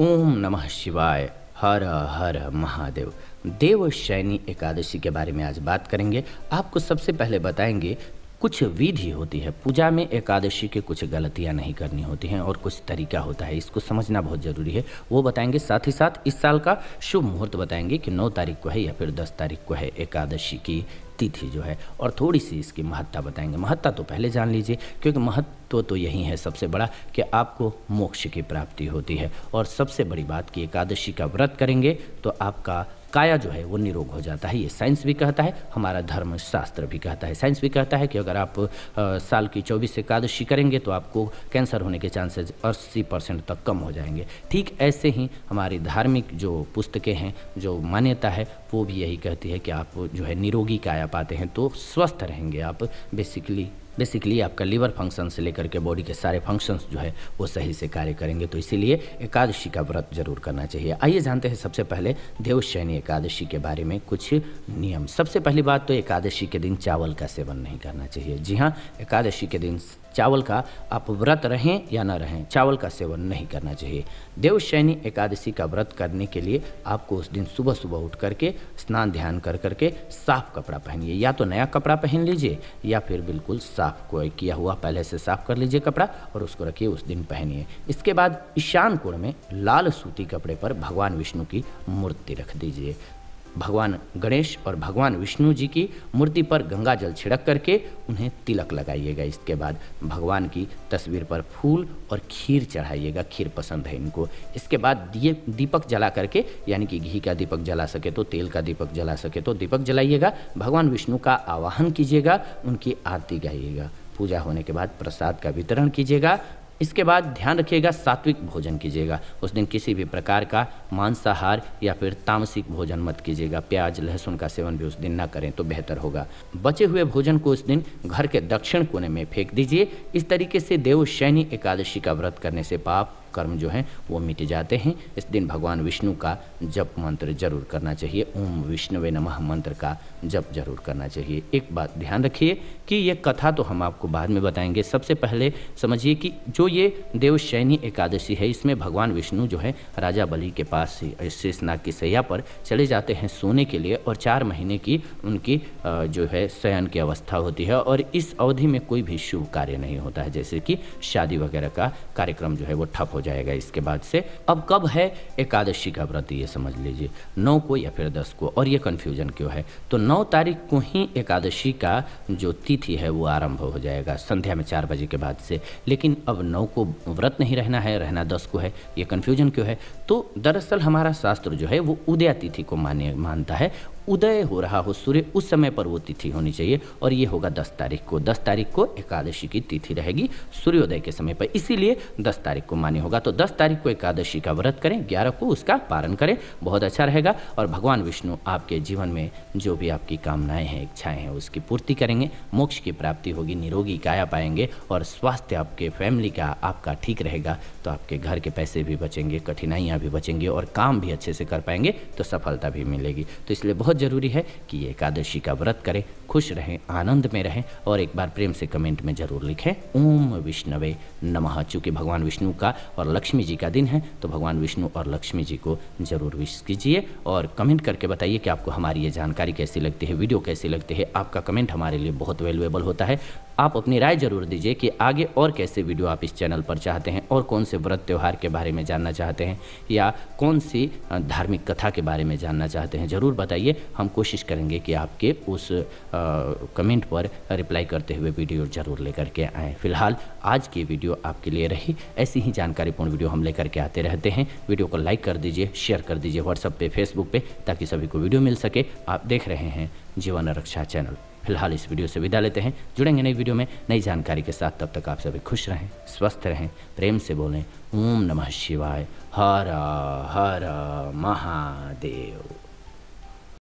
ओम नमः शिवाय हर हर महादेव देव शैनी एकादशी के बारे में आज बात करेंगे आपको सबसे पहले बताएंगे कुछ विधि होती है पूजा में एकादशी के कुछ गलतियां नहीं करनी होती हैं और कुछ तरीका होता है इसको समझना बहुत ज़रूरी है वो बताएंगे साथ ही साथ इस साल का शुभ मुहूर्त बताएंगे कि 9 तारीख को है या फिर 10 तारीख को है एकादशी की शक्ति थी जो है और थोड़ी सी इसकी महत्ता बताएंगे महत्ता तो पहले जान लीजिए क्योंकि महत्व तो यही है सबसे बड़ा कि आपको मोक्ष की प्राप्ति होती है और सबसे बड़ी बात कि एकादशी का व्रत करेंगे तो आपका काया जो है वो निरोग हो जाता है ये साइंस भी कहता है हमारा धर्म शास्त्र भी कहता है साइंस भी कहता है कि अगर आप साल की चौबीस एकादशी करेंगे तो आपको कैंसर होने के चांसेज अस्सी परसेंट तक कम हो जाएंगे ठीक ऐसे ही हमारी धार्मिक जो पुस्तकें हैं जो मान्यता है वो भी यही कहती है कि आप जो है निरोगी काया पाते हैं तो स्वस्थ रहेंगे आप बेसिकली बेसिकली आपका लीवर फंक्शन से लेकर के बॉडी के सारे फंक्शंस जो है वो सही से कार्य करेंगे तो इसीलिए एकादशी का व्रत जरूर करना चाहिए आइए जानते हैं सबसे पहले देवशयनी एकादशी के बारे में कुछ नियम सबसे पहली बात तो एकादशी के दिन चावल का सेवन नहीं करना चाहिए जी हाँ एकादशी के दिन चावल का आप व्रत रहें या ना रहें चावल का सेवन नहीं करना चाहिए देवशयनी एकादशी का व्रत करने के लिए आपको उस दिन सुबह सुबह उठ करके स्नान ध्यान कर करके साफ कपड़ा पहनिए या तो नया कपड़ा पहन लीजिए या फिर बिल्कुल साफ साफ किया हुआ पहले से साफ कर लीजिए कपड़ा और उसको रखिए उस दिन पहनिए इसके बाद ईशान कोण में लाल सूती कपड़े पर भगवान विष्णु की मूर्ति रख दीजिए भगवान गणेश और भगवान विष्णु जी की मूर्ति पर गंगा जल छिड़क करके उन्हें तिलक लगाइएगा इसके बाद भगवान की तस्वीर पर फूल और खीर चढ़ाइएगा खीर पसंद है इनको इसके बाद दिए दीपक जला करके यानी कि घी का दीपक जला सके तो तेल का दीपक जला सके तो दीपक जलाइएगा भगवान विष्णु का आवाहन कीजिएगा उनकी आरती गाइएगा पूजा होने के बाद प्रसाद का वितरण कीजिएगा इसके बाद ध्यान रखिएगा सात्विक भोजन कीजिएगा उस दिन किसी भी प्रकार का मांसाहार या फिर तामसिक भोजन मत कीजिएगा प्याज लहसुन का सेवन भी उस दिन ना करें तो बेहतर होगा बचे हुए भोजन को उस दिन घर के दक्षिण कोने में फेंक दीजिए इस तरीके से देव शैनी एकादशी का व्रत करने से पाप कर्म जो हैं वो मिट जाते हैं इस दिन भगवान विष्णु का जप मंत्र जरूर करना चाहिए ओम विष्णुवे नमः मंत्र का जप जरूर करना चाहिए एक बात ध्यान रखिए कि ये कथा तो हम आपको बाद में बताएंगे सबसे पहले समझिए कि जो ये देवशैनी एकादशी है इसमें भगवान विष्णु जो है राजा बलि के पास शेषनाग की सैया पर चले जाते हैं सोने के लिए और चार महीने की उनकी जो है शयन की अवस्था होती है और इस अवधि में कोई भी शुभ कार्य नहीं होता है जैसे कि शादी वगैरह का कार्यक्रम जो है वो ठप हो जाता जाएगा इसके बाद से अब कब है एकादशी का व्रत ये समझ लीजिए नौ को या फिर दस को और ये कन्फ्यूजन क्यों है तो नौ तारीख को ही एकादशी का जो तिथि है वो आरंभ हो जाएगा संध्या में चार बजे के बाद से लेकिन अब नौ को व्रत नहीं रहना है रहना दस को है ये कन्फ्यूजन क्यों है तो दरअसल हमारा शास्त्र जो है वो उदया तिथि को मान्य मानता है उदय हो रहा हो सूर्य उस समय पर वो तिथि होनी चाहिए और ये होगा दस तारीख को दस तारीख को एकादशी की तिथि रहेगी सूर्योदय के समय पर इसीलिए दस तारीख को मान्य होगा तो दस तारीख को एकादशी का व्रत करें ग्यारह को उसका पालन करें बहुत अच्छा रहेगा और भगवान विष्णु आपके जीवन में जो भी आपकी कामनाएं हैं इच्छाएं हैं उसकी पूर्ति करेंगे मोक्ष की प्राप्ति होगी निरोगी काया पाएंगे और स्वास्थ्य आपके फैमिली का आपका ठीक रहेगा तो आपके घर के पैसे भी बचेंगे कठिनाइयाँ भी बचेंगी और काम भी अच्छे से कर पाएंगे तो सफलता भी मिलेगी तो इसलिए बहुत ज़रूरी है कि एकादशी का व्रत करें खुश रहें आनंद में रहें और एक बार प्रेम से कमेंट में ज़रूर लिखें ओम विष्णवे नमः चूँकि भगवान विष्णु का और लक्ष्मी जी का दिन है तो भगवान विष्णु और लक्ष्मी जी को ज़रूर विश कीजिए और कमेंट करके बताइए कि आपको हमारी ये जानकारी कैसी लगती है वीडियो कैसी लगती है आपका कमेंट हमारे लिए बहुत वैल्यूएबल होता है आप अपनी राय जरूर दीजिए कि आगे और कैसे वीडियो आप इस चैनल पर चाहते हैं और कौन से व्रत त्यौहार के बारे में जानना चाहते हैं या कौन सी धार्मिक कथा के बारे में जानना चाहते हैं ज़रूर बताइए हम कोशिश करेंगे कि आपके उस कमेंट पर रिप्लाई करते हुए वीडियो ज़रूर लेकर के आएँ फिलहाल आज की वीडियो आपके लिए रही ऐसी ही जानकारीपूर्ण वीडियो हम लेकर के आते रहते हैं वीडियो को लाइक कर दीजिए शेयर कर दीजिए व्हाट्सअप पर फेसबुक पर ताकि सभी को वीडियो मिल सके आप देख रहे हैं जीवन रक्षा चैनल फिलहाल इस वीडियो से विदा लेते हैं जुड़ेंगे नई वीडियो में नई जानकारी के साथ तब तक आप सभी खुश रहें स्वस्थ रहें प्रेम से बोलें ओम नमः शिवाय हर हर महादेव